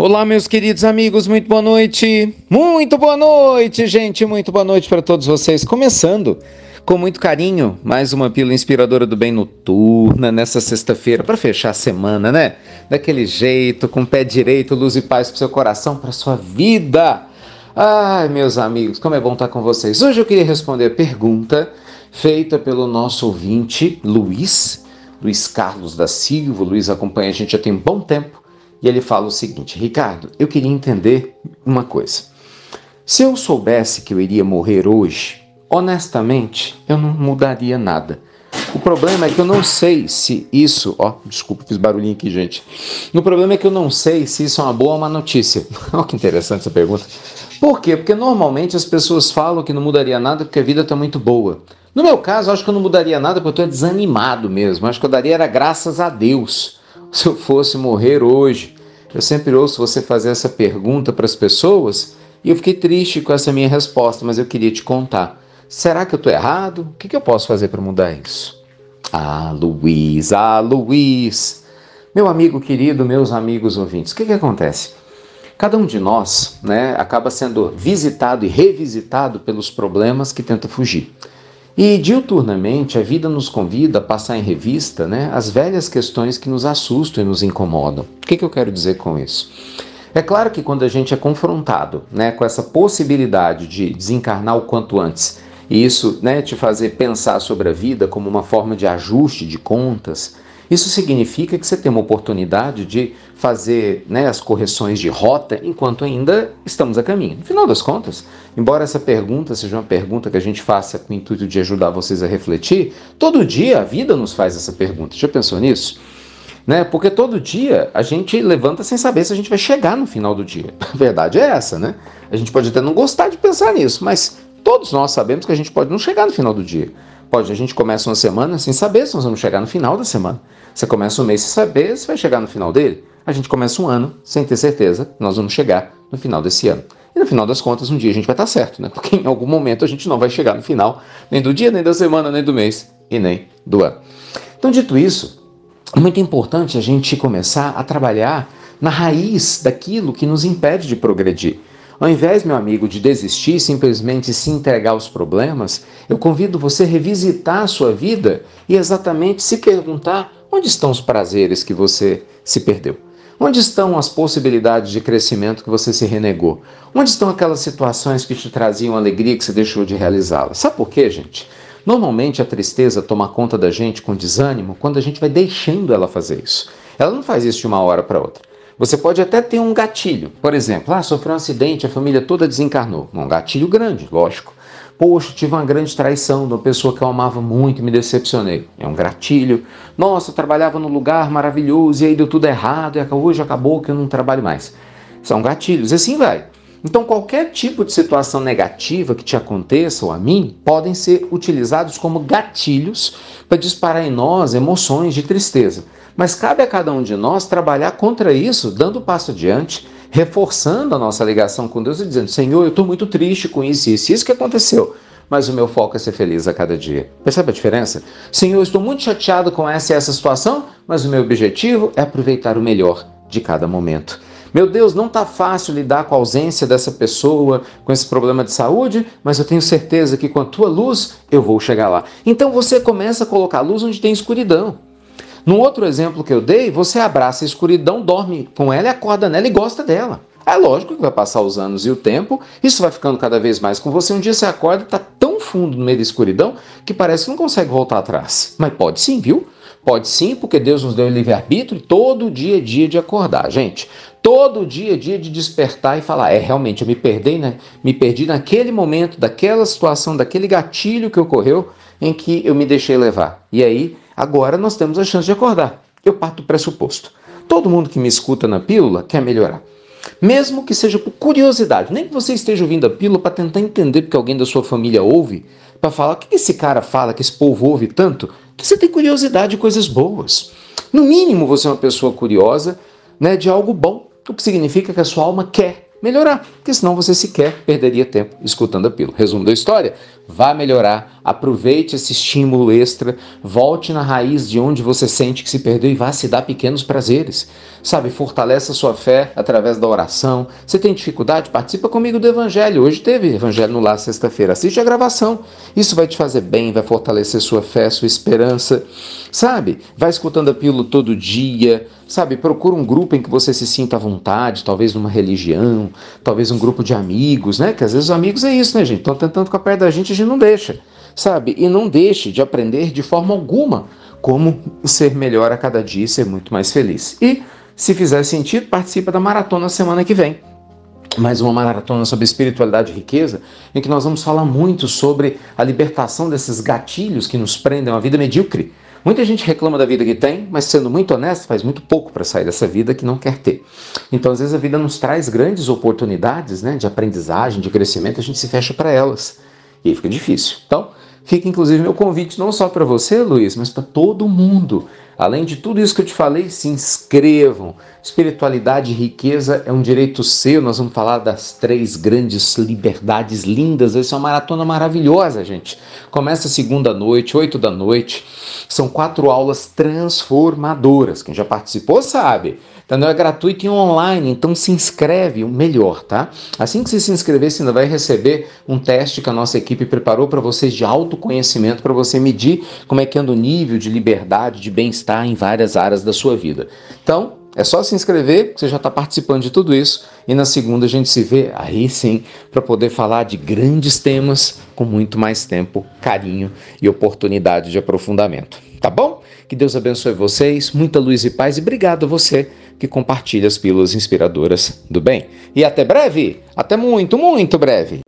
Olá, meus queridos amigos, muito boa noite. Muito boa noite, gente. Muito boa noite para todos vocês. Começando com muito carinho, mais uma pílula inspiradora do bem noturna nessa sexta-feira para fechar a semana, né? Daquele jeito, com pé direito, luz e paz para seu coração, para sua vida. Ai, meus amigos, como é bom estar com vocês. Hoje eu queria responder a pergunta feita pelo nosso ouvinte Luiz, Luiz Carlos da Silva. Luiz acompanha a gente já tem um bom tempo e ele fala o seguinte: Ricardo, eu queria entender uma coisa. Se eu soubesse que eu iria morrer hoje, honestamente, eu não mudaria nada. O problema é que eu não sei se isso. Ó, desculpa, fiz barulhinho aqui, gente. O problema é que eu não sei se isso é uma boa ou uma notícia. Olha que interessante essa pergunta. Por quê? Porque normalmente as pessoas falam que não mudaria nada porque a vida está muito boa. No meu caso, acho que eu não mudaria nada porque eu estou desanimado mesmo. Acho que eu daria era graças a Deus se eu fosse morrer hoje? Eu sempre ouço você fazer essa pergunta para as pessoas e eu fiquei triste com essa minha resposta, mas eu queria te contar. Será que eu estou errado? O que, que eu posso fazer para mudar isso? Ah, Luiz, ah, Luiz! Meu amigo querido, meus amigos ouvintes, o que, que acontece? Cada um de nós né, acaba sendo visitado e revisitado pelos problemas que tenta fugir. E diuturnamente a vida nos convida a passar em revista né, as velhas questões que nos assustam e nos incomodam. O que, que eu quero dizer com isso? É claro que quando a gente é confrontado né, com essa possibilidade de desencarnar o quanto antes, e isso né, te fazer pensar sobre a vida como uma forma de ajuste de contas, isso significa que você tem uma oportunidade de fazer né, as correções de rota enquanto ainda estamos a caminho. No final das contas, embora essa pergunta seja uma pergunta que a gente faça com o intuito de ajudar vocês a refletir, todo dia a vida nos faz essa pergunta. Já pensou nisso? Né? Porque todo dia a gente levanta sem saber se a gente vai chegar no final do dia. A verdade é essa, né? A gente pode até não gostar de pensar nisso, mas Todos nós sabemos que a gente pode não chegar no final do dia. Pode, a gente começa uma semana sem saber se nós vamos chegar no final da semana. Você começa um mês sem saber se vai chegar no final dele. A gente começa um ano sem ter certeza que nós vamos chegar no final desse ano. E no final das contas, um dia a gente vai estar certo, né? Porque em algum momento a gente não vai chegar no final nem do dia, nem da semana, nem do mês e nem do ano. Então, dito isso, é muito importante a gente começar a trabalhar na raiz daquilo que nos impede de progredir. Ao invés, meu amigo, de desistir e simplesmente se entregar aos problemas, eu convido você a revisitar a sua vida e exatamente se perguntar onde estão os prazeres que você se perdeu. Onde estão as possibilidades de crescimento que você se renegou? Onde estão aquelas situações que te traziam alegria que você deixou de realizá-las? Sabe por quê, gente? Normalmente a tristeza toma conta da gente com desânimo quando a gente vai deixando ela fazer isso. Ela não faz isso de uma hora para outra. Você pode até ter um gatilho. Por exemplo, ah, sofreu um acidente, a família toda desencarnou. Um gatilho grande, lógico. Poxa, tive uma grande traição de uma pessoa que eu amava muito e me decepcionei. É um gatilho. Nossa, eu trabalhava num lugar maravilhoso e aí deu tudo errado e hoje acabou que eu não trabalho mais. São gatilhos. E assim vai. Então, qualquer tipo de situação negativa que te aconteça ou a mim podem ser utilizados como gatilhos para disparar em nós emoções de tristeza. Mas cabe a cada um de nós trabalhar contra isso, dando passo adiante, reforçando a nossa ligação com Deus e dizendo: Senhor, eu estou muito triste com isso, isso, isso que aconteceu mas o meu foco é ser feliz a cada dia. Percebe a diferença? Senhor, estou muito chateado com essa e essa situação, mas o meu objetivo é aproveitar o melhor de cada momento. Meu Deus, não está fácil lidar com a ausência dessa pessoa, com esse problema de saúde, mas eu tenho certeza que com a tua luz eu vou chegar lá. Então você começa a colocar luz onde tem escuridão. No outro exemplo que eu dei, você abraça a escuridão, dorme com ela e acorda nela e gosta dela. É lógico que vai passar os anos e o tempo, isso vai ficando cada vez mais com você. Um dia você acorda e está tão fundo no meio da escuridão que parece que não consegue voltar atrás. Mas pode sim, viu? Pode sim, porque Deus nos deu livre-arbítrio todo dia é dia de acordar, gente. Todo dia é dia de despertar e falar: é, realmente, eu me perdi, né? Me perdi naquele momento, daquela situação, daquele gatilho que ocorreu em que eu me deixei levar. E aí Agora nós temos a chance de acordar. Eu parto do pressuposto. Todo mundo que me escuta na pílula quer melhorar. Mesmo que seja por curiosidade, nem que você esteja ouvindo a pílula para tentar entender porque alguém da sua família ouve, para falar o que esse cara fala, que esse povo ouve tanto, que você tem curiosidade de coisas boas. No mínimo, você é uma pessoa curiosa né, de algo bom, o que significa que a sua alma quer melhorar, porque senão você sequer perderia tempo escutando a pílula. Resumo da história: vá melhorar, aproveite esse estímulo extra, volte na raiz de onde você sente que se perdeu e vá se dar pequenos prazeres. Sabe, fortaleça a sua fé através da oração. Você tem dificuldade? Participa comigo do evangelho. Hoje teve evangelho no lar sexta-feira. Assiste a gravação. Isso vai te fazer bem, vai fortalecer sua fé, sua esperança. Sabe? Vai escutando a pílula todo dia Sabe, procura um grupo em que você se sinta à vontade, talvez numa religião, talvez um grupo de amigos, né? Que às vezes os amigos é isso, né, gente? Estão tentando ficar perto da gente e a gente não deixa, sabe? E não deixe de aprender de forma alguma como ser melhor a cada dia e ser muito mais feliz. E, se fizer sentido, participa da maratona semana que vem mais uma maratona sobre espiritualidade e riqueza, em que nós vamos falar muito sobre a libertação desses gatilhos que nos prendem a uma vida medíocre, Muita gente reclama da vida que tem, mas sendo muito honesto, faz muito pouco para sair dessa vida que não quer ter. Então, às vezes, a vida nos traz grandes oportunidades né, de aprendizagem, de crescimento, a gente se fecha para elas. E aí fica difícil. Então, fica inclusive meu convite não só para você, Luiz, mas para todo mundo. Além de tudo isso que eu te falei, se inscrevam. Espiritualidade e riqueza é um direito seu. Nós vamos falar das três grandes liberdades lindas. Essa é uma maratona maravilhosa, gente. Começa segunda noite, oito da noite. São quatro aulas transformadoras. Quem já participou sabe. Então é gratuito e online, então se inscreve o melhor, tá? Assim que você se inscrever, você ainda vai receber um teste que a nossa equipe preparou para vocês de autoconhecimento, para você medir como é que anda o nível de liberdade, de bem-estar em várias áreas da sua vida. Então, é só se inscrever, você já está participando de tudo isso. E na segunda a gente se vê aí sim para poder falar de grandes temas com muito mais tempo, carinho e oportunidade de aprofundamento. Tá bom? Que Deus abençoe vocês, muita luz e paz e obrigado a você que compartilha as pílulas inspiradoras do bem. E até breve! Até muito, muito breve!